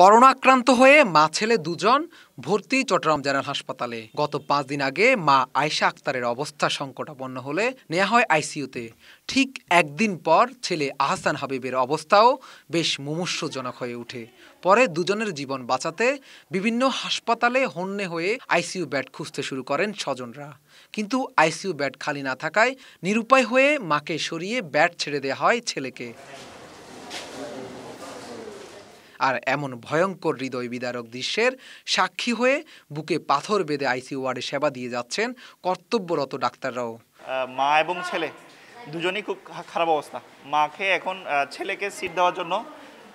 corona আক্রান্ত হয়ে মা ছেলে দুজন ভর্তি চট্টগ্রাম জেনারেল হাসপাতালে গত পাঁচ দিন আগে মা আয়সা আক্তারের অবস্থা সংকটাপন্ন হলে নেওয়া হয় আইসিইউতে ঠিক একদিন পর ছেলে আহসান হাবিবের অবস্থাও বেশ মুমূর্ষজনক হয়ে ওঠে পরে দুজনের জীবন বাঁচাতে বিভিন্ন হাসপাতালে হন্যে হয়ে আইসিইউ ব্যাড খুঁজতে শুরু করেন স্বজনরা কিন্তু আইসিইউ ব্যাড খালি না থাকায় নিরুপায় হয়ে মাকে সরিয়ে ব্যাট ছেড়ে দেওয়া হয় ছেলেকে আর এমন ভয়ঙ্কর হৃদয় বিদারক দৃশ্যের সাক্ষী হয়ে বুকে পাথর বেঁধে আইসিউ ওয়ার্ডে সেবা দিয়ে যাচ্ছেন কর্তব্যরত ডাক্তাররাও মা এবং ছেলে দুজনেই খুব খারাপ অবস্থা মাকে এখন ছেলেকে সিট দেওয়ার জন্য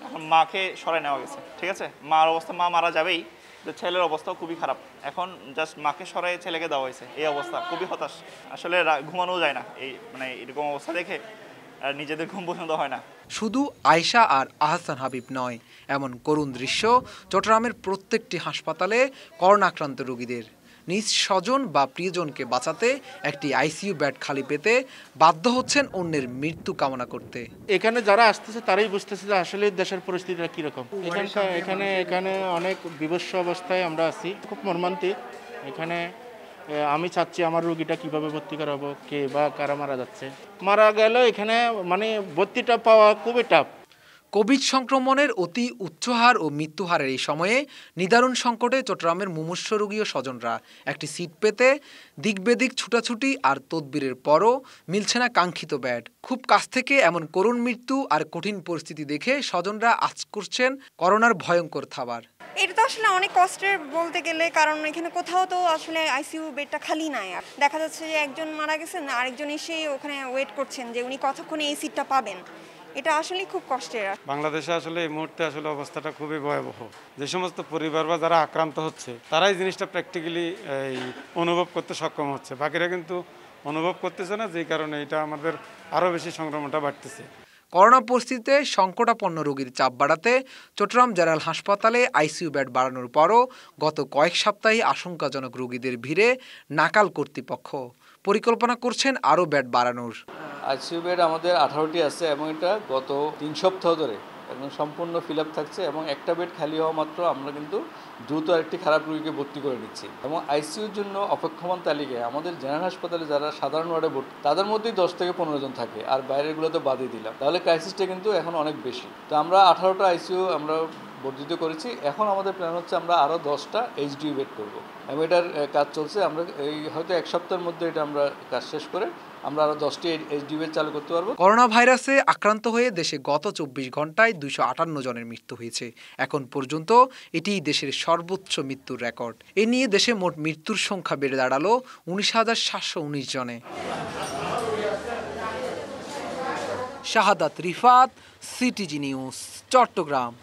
এখন মাকে সরাই নেওয়া গেছে ঠিক আছে মার অবস্থা মা মারা যাবেই তো ছেলের অবস্থাও খুবই খারাপ এখন জাস্ট মাকে সরাই ছেলেকে দেওয়া হয়েছে এই অবস্থা খুবই হতাশ আসলে ঘুমানো যায় না এই মানে এরকম অবস্থা দেখে আর নিজেদের ঘুম পছন্দ হয় না শুধু আয়সা আর আহসান হাবিব নয় এমন করুণ দৃশ্য চট্টগ্রামের প্রত্যেকটি হাসপাতালে করোনাক্রান্ত রোগীদের নিজ স্বজন বা প্রিয়জনকে বাঁচাতে একটি আইসিইউ ব্যাড খালি পেতে বাধ্য হচ্ছেন অন্যের মৃত্যু কামনা করতে এখানে যারা আসতেছে তারাই বুঝতেছে যে আসলে দেশের পরিস্থিতিটা কীরকম এখানে এখানে এখানে অনেক বিভৎস অবস্থায় আমরা আছি খুব মর্মান্তিক এখানে আমি চাচ্ছি আমার রুগীটা কিভাবে ভর্তি করাবো কে বা কারা মারা যাচ্ছে মারা গেল এখানে মানে ভর্তিটা পাওয়া খুবই টাফ কোভিড সংক্রমণের অতি উচ্চ হার ও মৃত্যুহারের এই সময়ে নিদারুণ সংকটে চট্টগ্রামের মুমূর্ষ রোগী ও স্বজনরা একটি সিট পেতে দিকবেদিক ছুটাছুটি আর তদবিরের পরও মিলছে না কাঙ্ক্ষিত ব্যাট খুব কাছ থেকে এমন করুণ মৃত্যু আর কঠিন পরিস্থিতি দেখে স্বজনরা আজ করছেন করোনার ভয়ঙ্কর থাবার এটা তো আসলে অনেক কষ্টের বলতে গেলে কারণ এখানে কোথাও তো আসলে আইসিইউ বেডটা খালি নাই আর দেখা যাচ্ছে যে একজন মারা গেছেন আরেকজন এসে ওখানে ওয়েট করছেন যে উনি কতক্ষণে এই সিটটা পাবেন এটা আসলে খুব কষ্টের বাংলাদেশে আসলে এই মুহূর্তে আসলে অবস্থাটা খুবই ভয়াবহ যে সমস্ত পরিবার বা যারা আক্রান্ত হচ্ছে তারাই জিনিসটা প্র্যাকটিক্যালি এই অনুভব করতে সক্ষম হচ্ছে বাকিরা কিন্তু অনুভব করতেছে না যেই কারণে এটা আমাদের আরও বেশি সংক্রমণটা বাড়তেছে করোনা পরিস্থিতিতে সংকটাপন্ন রোগীর চাপ বাড়াতে চট্টগ্রাম জেনারেল হাসপাতালে আইসিইউ বেড বাড়ানোর পরও গত কয়েক সপ্তাহে আশঙ্কাজনক রোগীদের ভিড়ে নাকাল কর্তৃপক্ষ পরিকল্পনা করছেন আরও বেড বাড়ানোর আইসিইউ বেড আমাদের আঠারোটি আছে এবং এটা গত তিন সপ্তাহ ধরে একদম সম্পূর্ণ ফিল থাকছে এবং একটা বেড খালি হওয়া মাত্র আমরা কিন্তু দ্রুত আরেকটি খারাপ রোগীকে ভর্তি করে নিচ্ছি এবং আইসিইউর জন্য অপেক্ষমান তালিকায় আমাদের জেনারেল হাসপাতালে যারা সাধারণ ওয়ার্ডে ভর্তি তাদের মধ্যেই দশ থেকে পনেরো জন থাকে আর বাইরেরগুলোতে বাদই দিলাম তাহলে ক্রাইসিসটা কিন্তু এখন অনেক বেশি তো আমরা আঠারোটা আইসিইউ আমরা বর্ধিত করেছি এখন আমাদের প্ল্যান হচ্ছে আমরা আরও দশটা ডি বেড করবো এটার কাজ চলছে আমরা এই হয়তো এক সপ্তাহের মধ্যে এটা আমরা কাজ শেষ করে আমরা আরও দশটি এইচ বেড চালু করতে পারবো করোনা ভাইরাসে আক্রান্ত হয়ে দেশে গত চব্বিশ ঘন্টায় দুইশো আটান্ন জনের মৃত্যু হয়েছে এখন পর্যন্ত এটি দেশের সর্বোচ্চ মৃত্যুর রেকর্ড এ নিয়ে দেশে মোট মৃত্যুর সংখ্যা বেড়ে দাঁড়ালো উনিশ হাজার সাতশো উনিশ জনে শাহাদাত রিফাত সিটিজি নিউজ চট্টগ্রাম